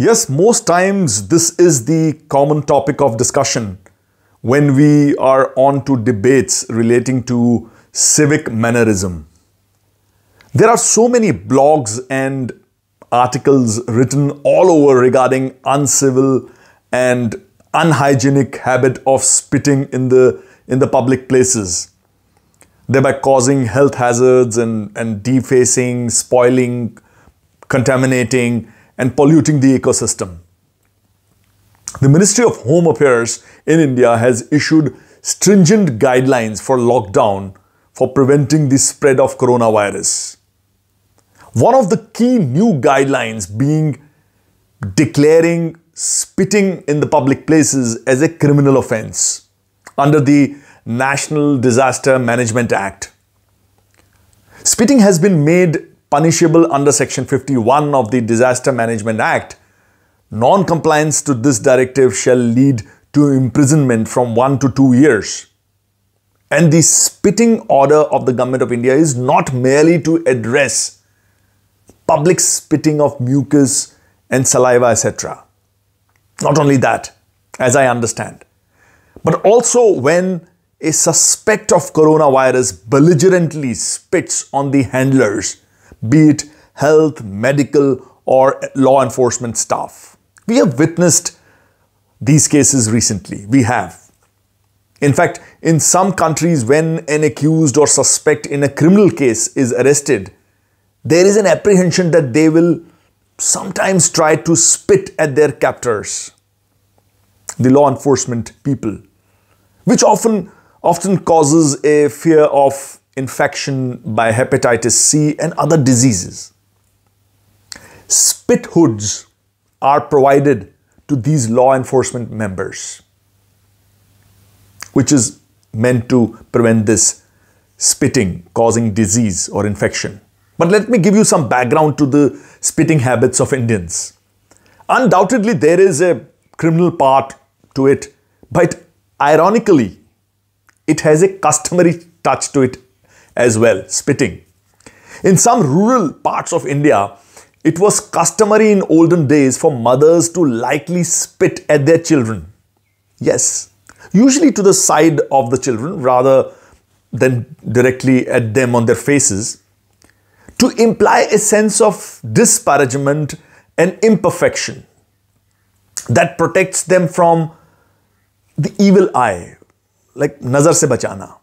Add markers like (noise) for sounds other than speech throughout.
Yes, most times this is the common topic of discussion when we are on to debates relating to civic mannerism. There are so many blogs and articles written all over regarding uncivil and unhygienic habit of spitting in the in the public places thereby causing health hazards and, and defacing spoiling contaminating and polluting the ecosystem. The Ministry of Home Affairs in India has issued stringent guidelines for lockdown for preventing the spread of coronavirus. One of the key new guidelines being declaring spitting in the public places as a criminal offense under the National Disaster Management Act. Spitting has been made punishable under Section 51 of the Disaster Management Act, non-compliance to this directive shall lead to imprisonment from one to two years. And the spitting order of the Government of India is not merely to address public spitting of mucus and saliva, etc. Not only that, as I understand, but also when a suspect of coronavirus belligerently spits on the handlers be it health, medical, or law enforcement staff. We have witnessed these cases recently. We have. In fact, in some countries, when an accused or suspect in a criminal case is arrested, there is an apprehension that they will sometimes try to spit at their captors, the law enforcement people, which often often causes a fear of infection by hepatitis C and other diseases. Spit hoods are provided to these law enforcement members, which is meant to prevent this spitting causing disease or infection. But let me give you some background to the spitting habits of Indians. Undoubtedly, there is a criminal part to it, but ironically, it has a customary touch to it as well, spitting. In some rural parts of India, it was customary in olden days for mothers to likely spit at their children. Yes, usually to the side of the children rather than directly at them on their faces, to imply a sense of disparagement and imperfection that protects them from the evil eye, like nazar se bachana.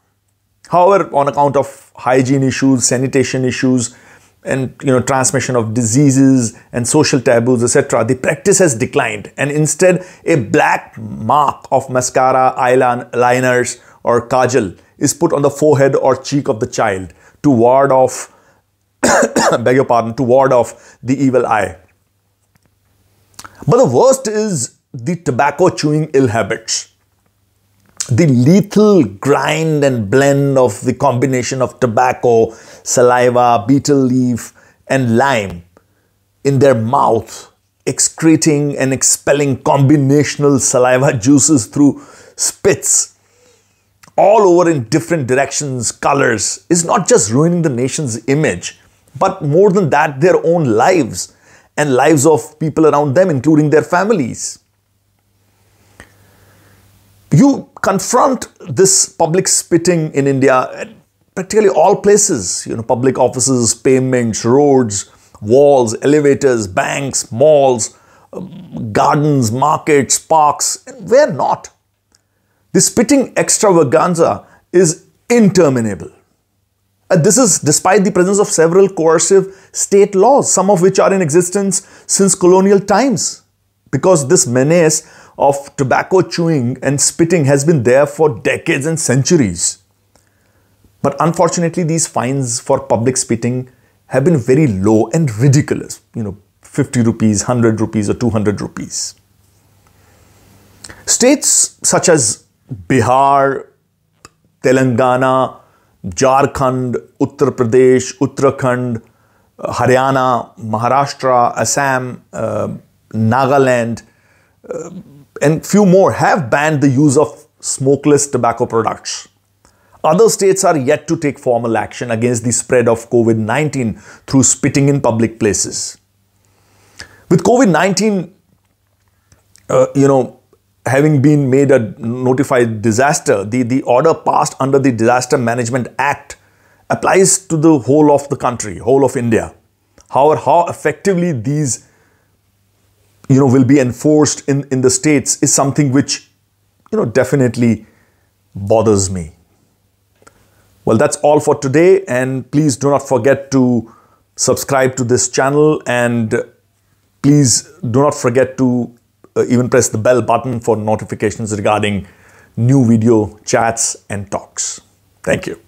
However, on account of hygiene issues, sanitation issues, and you know transmission of diseases and social taboos etc the practice has declined and instead a black mark of mascara eyeliners or kajal is put on the forehead or cheek of the child to ward off (coughs) beg your pardon to ward off the evil eye but the worst is the tobacco chewing ill habits the lethal grind and blend of the combination of tobacco, saliva, betel leaf, and lime in their mouth, excreting and expelling combinational saliva (laughs) juices through spits all over in different directions, colors, is not just ruining the nation's image, but more than that, their own lives and lives of people around them, including their families you confront this public spitting in India at practically all places, you know, public offices, pavements, roads, walls, elevators, banks, malls, um, gardens, markets, parks, where not. The spitting extravaganza is interminable. And this is despite the presence of several coercive state laws, some of which are in existence since colonial times because this menace of tobacco chewing and spitting has been there for decades and centuries. But unfortunately, these fines for public spitting have been very low and ridiculous. You know, 50 rupees, 100 rupees, or 200 rupees. States such as Bihar, Telangana, Jharkhand, Uttar Pradesh, Uttarakhand, Haryana, Maharashtra, Assam, uh, Nagaland, uh, and few more have banned the use of smokeless tobacco products. Other states are yet to take formal action against the spread of COVID 19 through spitting in public places. With COVID 19, uh, you know, having been made a notified disaster, the, the order passed under the Disaster Management Act applies to the whole of the country, whole of India. However, how effectively these you know, will be enforced in, in the states is something which, you know, definitely bothers me. Well, that's all for today. And please do not forget to subscribe to this channel. And please do not forget to uh, even press the bell button for notifications regarding new video chats and talks. Thank you.